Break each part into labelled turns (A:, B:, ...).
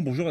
A: bonjour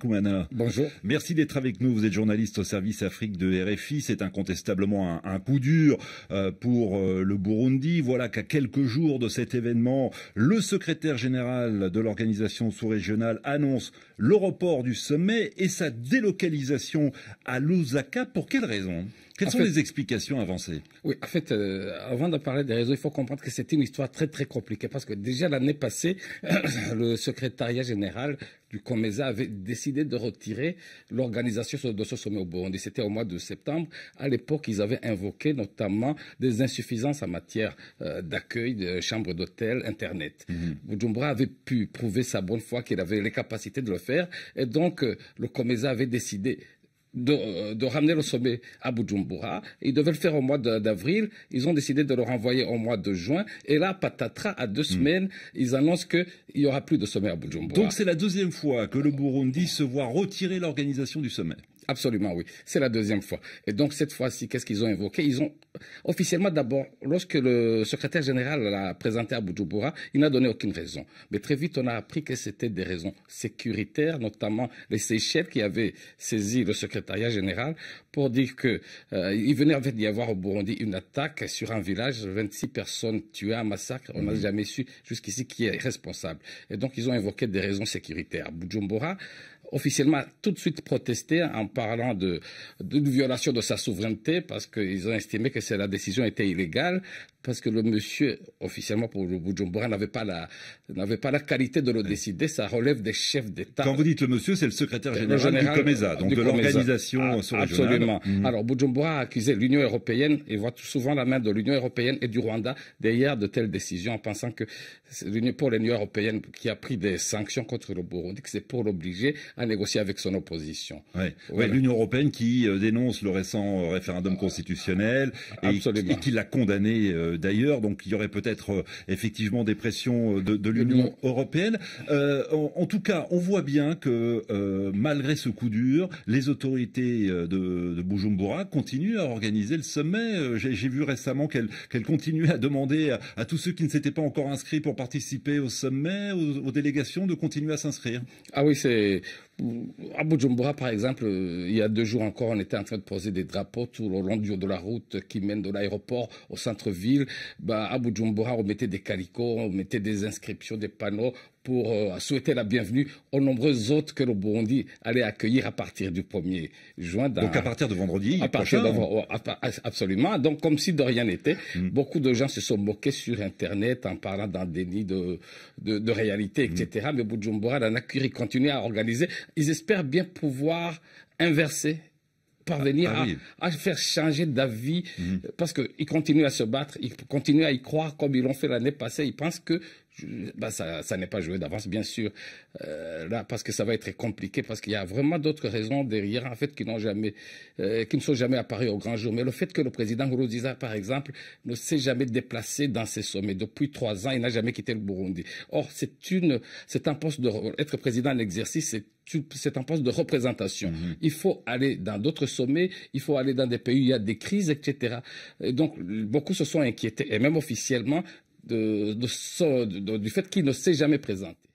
A: Koumana. Bonjour. Merci d'être avec nous. Vous êtes journaliste au service Afrique de RFI. C'est incontestablement un, coup dur euh, pour euh, le Burundi. Voilà qu'à quelques jours de cet événement, le secrétaire général de l'organisation sous-régionale annonce le report du sommet et sa délocalisation à Lusaka. Pour quelle raison quelles sont les explications avancées
B: Oui, en fait, euh, avant de parler des réseaux, il faut comprendre que c'était une histoire très très compliquée parce que déjà l'année passée, le secrétariat général du COMESA avait décidé de retirer l'organisation de ce sommet au Burundi. C'était au mois de septembre. À l'époque, ils avaient invoqué notamment des insuffisances en matière euh, d'accueil, de chambres d'hôtel, Internet. Mmh. avait pu prouver sa bonne foi qu'il avait les capacités de le faire. Et donc, euh, le COMESA avait décidé euh, de, ramener le sommet à Bujumbura. Ils devaient le faire au mois d'avril. Ils ont décidé de le renvoyer au mois de juin. Et là, patatras, à deux hmm. semaines, ils annoncent qu'il n'y aura plus de sommet à Bujumbura. Donc c'est la deuxième fois que le Burundi se voit retirer l'organisation du sommet. Absolument, oui. C'est la deuxième fois. Et donc, cette fois-ci, qu'est-ce qu'ils ont évoqué Ils ont officiellement d'abord, lorsque le secrétaire général l'a présenté à Bujumbura, il n'a donné aucune raison. Mais très vite, on a appris que c'était des raisons sécuritaires, notamment les Seychelles qui avaient saisi le secrétariat général pour dire qu'il euh, venait d'y avoir au Burundi une attaque sur un village, 26 personnes tuées, un massacre. On n'a mhm. jamais su jusqu'ici qui est responsable. Et donc, ils ont évoqué des raisons sécuritaires. Bujumbura officiellement tout de suite protesté en parlant d'une violation de sa souveraineté parce qu'ils ont estimé que la décision était illégale parce que le monsieur, officiellement pour le Bujumbura, n'avait pas la, pas la qualité de le décider. Ça relève des chefs d'État. Quand vous dites le monsieur, c'est le secrétaire général, de du COMESA, donc de l'organisation ah, Absolument. Mhm. Alors, Bujumbura a accusé l'Union européenne et voit souvent la main de l'Union européenne et du Rwanda derrière de telles décisions en pensant que c'est pour l'Union européenne qui a pris des sanctions contre le Burundi, que c'est pour l'obliger à négocier avec son opposition.
A: L'Union européenne qui euh, dénonce le récent euh, référendum constitutionnel et, qui l'a condamné euh, d'ailleurs. Donc il y aurait peut-être effectivement des pressions de, l'Union européenne. en, tout cas, on voit bien que malgré ce coup dur, les autorités de, de Bujumbura continuent à organiser le sommet. J'ai vu récemment qu'elles qu à demander à, tous ceux qui ne s'étaient
B: pas encore inscrits pour participer au sommet, aux, aux délégations, de continuer à s'inscrire. Ah oui, c'est à Bujumbura, par exemple, euh, il y a deux jours encore, on était en train de poser des drapeaux tout au long de la route qui mène de l'aéroport au centre-ville. Bah, à on mettait des calicots, on mettait des inscriptions, des panneaux pour euh, souhaiter la bienvenue aux nombreux autres que le Burundi allait accueillir à partir du 1er juin. Donc à partir de vendredi prochain oh, Absolument. Donc comme si de rien n'était, mm. beaucoup de gens se sont moqués sur Internet en parlant d'un déni de, de, réalité, mm. etc. Mais Bujumbura, la continue à organiser. Ils espèrent bien pouvoir inverser parvenir ah, ah à, faire changer d'avis mm. parce parce qu'ils continuent à se battre, ils continuent à y croire comme ils l'ont fait l'année passée. Ils pensent que bah, ça, ça n'est pas joué d'avance, bien sûr, euh, là, parce que ça va être compliqué, parce qu'il y a vraiment d'autres raisons derrière, en fait, qui n'ont jamais, euh, qui ne sont jamais apparues au grand jour. Mais le fait que le président Nkurunziza, par exemple, ne s'est jamais déplacé dans ces sommets depuis trois ans, il n'a jamais quitté le Burundi. Or, c'est une, c'est un poste de être président en exercice, c'est c'est un poste de représentation. Mm-hmm. Il faut aller dans d'autres sommets, il faut aller dans des pays où il y a des crises, etc. donc, beaucoup se sont inquiétés, et même officiellement, de, de, du fait qu'il ne s'est jamais présenté.